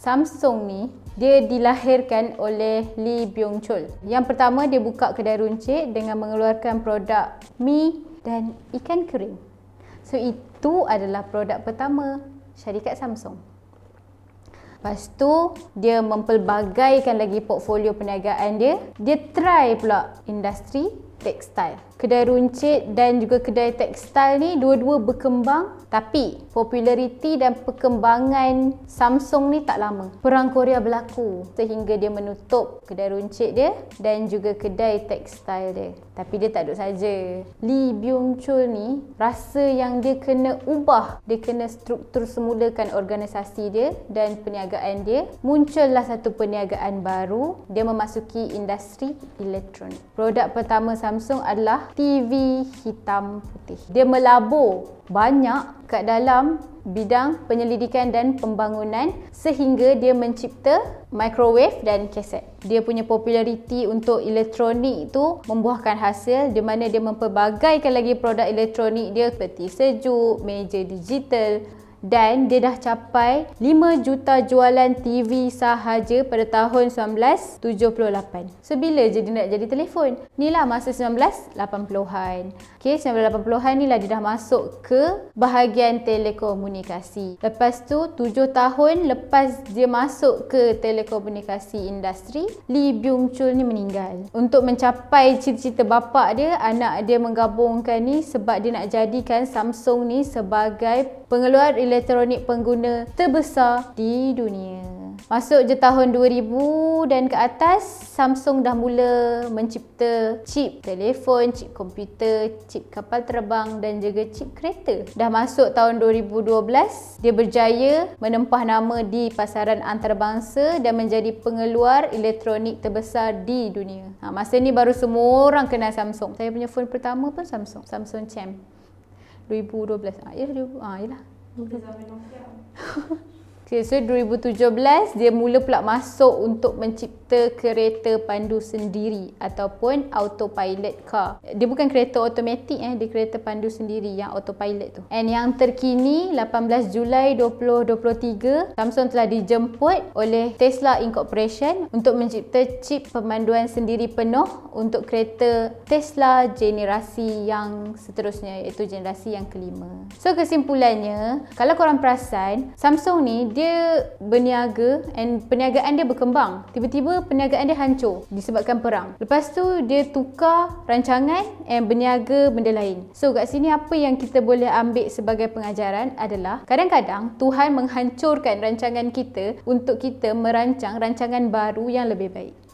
Samsung ni dia dilahirkan oleh Lee Byung Chul. Yang pertama dia buka kedai runcit dengan mengeluarkan produk mi dan ikan kering. So itu adalah produk pertama syarikat Samsung. Lepas tu dia mempelbagaikan lagi portfolio perniagaan dia. Dia try pula industri tekstil. Kedai runcit dan juga kedai tekstil ni dua-dua berkembang tapi populariti dan perkembangan Samsung ni tak lama. Perang Korea berlaku sehingga dia menutup kedai runcit dia dan juga kedai tekstil dia. Tapi dia tak duduk saja. Lee Byung Chul ni rasa yang dia kena ubah, dia kena struktur semulakan organisasi dia dan perniagaan dia. Muncullah satu perniagaan baru. Dia memasuki industri elektronik. Produk pertama Samsung adalah TV hitam putih. Dia melabur banyak kat dalam bidang penyelidikan dan pembangunan sehingga dia mencipta microwave dan kaset. Dia punya populariti untuk elektronik tu membuahkan hasil di mana dia memperbagaikan lagi produk elektronik dia seperti sejuk, meja digital, dan dia dah capai 5 juta jualan TV sahaja pada tahun 1978. So bila je dia nak jadi telefon? Inilah masa 1980-an. Okey, 1980-an ni lah dia dah masuk ke bahagian telekomunikasi. Lepas tu 7 tahun lepas dia masuk ke telekomunikasi industri, Lee Byung Chul ni meninggal. Untuk mencapai cita-cita bapa dia, anak dia menggabungkan ni sebab dia nak jadikan Samsung ni sebagai pengeluar elektronik pengguna terbesar di dunia. Masuk je tahun 2000 dan ke atas, Samsung dah mula mencipta chip telefon, chip komputer, chip kapal terbang dan juga chip kereta. Dah masuk tahun 2012, dia berjaya menempah nama di pasaran antarabangsa dan menjadi pengeluar elektronik terbesar di dunia. Ha, masa ni baru semua orang kenal Samsung. Saya punya phone pertama pun Samsung. Samsung Champ. 2012. Ah, ya, ah, lah. Não precisava ir no Okay, so 2017 dia mula pula masuk untuk mencipta kereta pandu sendiri ataupun autopilot car. Dia bukan kereta automatik eh, dia kereta pandu sendiri yang autopilot tu. And yang terkini 18 Julai 2023, Samsung telah dijemput oleh Tesla Incorporation untuk mencipta chip pemanduan sendiri penuh untuk kereta Tesla generasi yang seterusnya iaitu generasi yang kelima. So kesimpulannya, kalau korang perasan, Samsung ni dia dia berniaga and perniagaan dia berkembang. Tiba-tiba perniagaan dia hancur disebabkan perang. Lepas tu dia tukar rancangan and berniaga benda lain. So kat sini apa yang kita boleh ambil sebagai pengajaran adalah kadang-kadang Tuhan menghancurkan rancangan kita untuk kita merancang rancangan baru yang lebih baik.